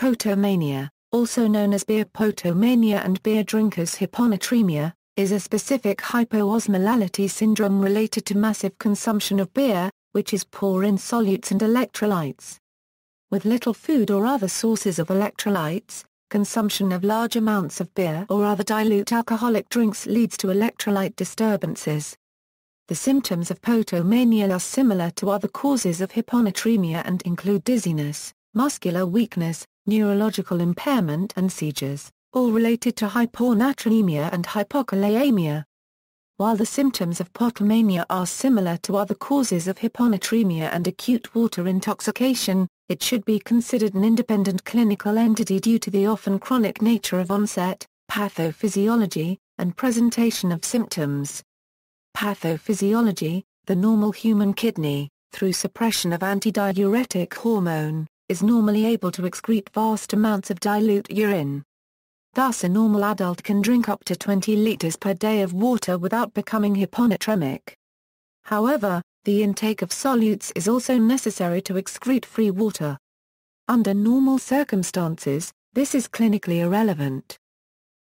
Potomania, also known as beer potomania and beer drinkers' hyponatremia, is a specific hypoosmolality syndrome related to massive consumption of beer, which is poor in solutes and electrolytes. With little food or other sources of electrolytes, consumption of large amounts of beer or other dilute alcoholic drinks leads to electrolyte disturbances. The symptoms of potomania are similar to other causes of hyponatremia and include dizziness, muscular weakness, neurological impairment and seizures, all related to hyponatremia and hypokalemia. While the symptoms of potomania are similar to other causes of hyponatremia and acute water intoxication, it should be considered an independent clinical entity due to the often chronic nature of onset, pathophysiology, and presentation of symptoms. Pathophysiology, the normal human kidney, through suppression of antidiuretic hormone, is normally able to excrete vast amounts of dilute urine. Thus a normal adult can drink up to 20 liters per day of water without becoming hyponatremic. However, the intake of solutes is also necessary to excrete free water. Under normal circumstances, this is clinically irrelevant.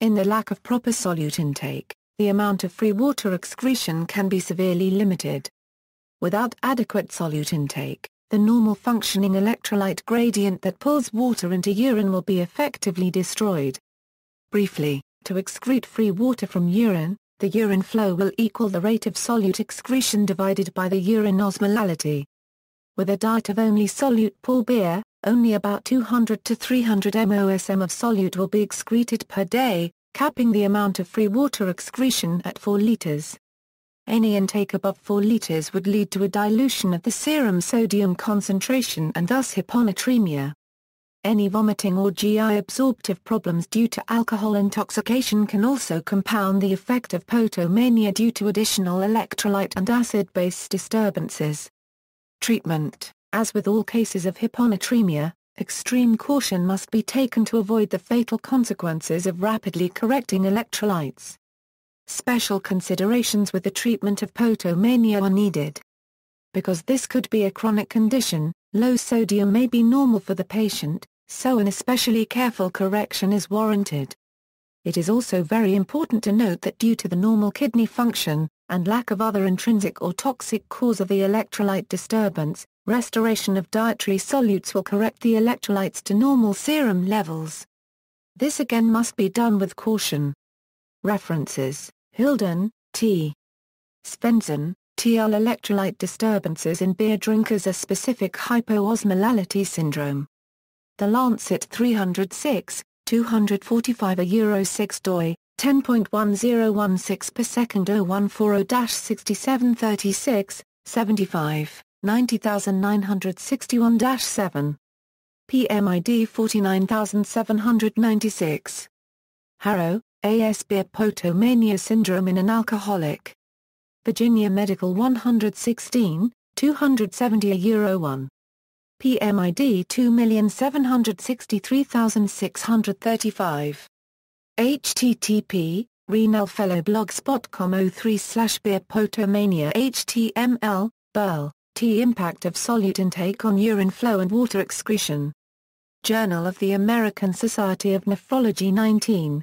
In the lack of proper solute intake, the amount of free water excretion can be severely limited. Without adequate solute intake, the normal functioning electrolyte gradient that pulls water into urine will be effectively destroyed. Briefly, to excrete free water from urine, the urine flow will equal the rate of solute excretion divided by the urine osmolality. With a diet of only solute pool beer, only about 200 to 300 mosm of solute will be excreted per day, capping the amount of free water excretion at 4 liters. Any intake above 4 liters would lead to a dilution of the serum sodium concentration and thus hyponatremia. Any vomiting or GI absorptive problems due to alcohol intoxication can also compound the effect of potomania due to additional electrolyte and acid-base disturbances. Treatment As with all cases of hyponatremia, extreme caution must be taken to avoid the fatal consequences of rapidly correcting electrolytes special considerations with the treatment of potomania are needed. Because this could be a chronic condition, low sodium may be normal for the patient, so an especially careful correction is warranted. It is also very important to note that due to the normal kidney function, and lack of other intrinsic or toxic cause of the electrolyte disturbance, restoration of dietary solutes will correct the electrolytes to normal serum levels. This again must be done with caution. References Hilden, T. Svensson, TL electrolyte disturbances in beer drinkers a specific hypoosmolality syndrome. The Lancet 306, 245 a Euro 6 doi, 10.1016 per second 0140-6736, 75, 90961-7. PMID 49796. Harrow, ASB potomania syndrome in an alcoholic. Virginia Medical 116, 270 Euro 1. PMID 2763635. HTTP, renalfellowblogspot.com 03 slash beer potomania HTML, Burl, T impact of solute intake on urine flow and water excretion. Journal of the American Society of Nephrology 19.